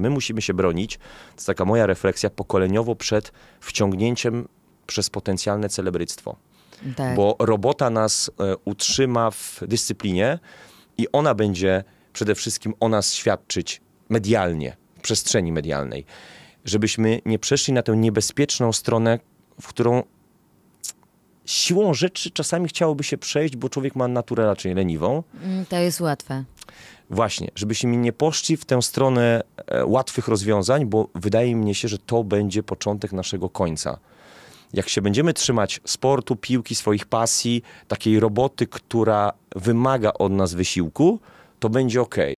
My musimy się bronić, to jest taka moja refleksja, pokoleniowo przed wciągnięciem przez potencjalne celebryctwo. Tak. Bo robota nas e, utrzyma w dyscyplinie i ona będzie przede wszystkim o nas świadczyć medialnie, w przestrzeni medialnej. Żebyśmy nie przeszli na tę niebezpieczną stronę, w którą siłą rzeczy czasami chciałoby się przejść, bo człowiek ma naturę raczej leniwą. Mm, to jest łatwe. Właśnie, żebyśmy nie poszli w tę stronę e, łatwych rozwiązań, bo wydaje mi się, że to będzie początek naszego końca. Jak się będziemy trzymać sportu, piłki, swoich pasji, takiej roboty, która wymaga od nas wysiłku, to będzie ok.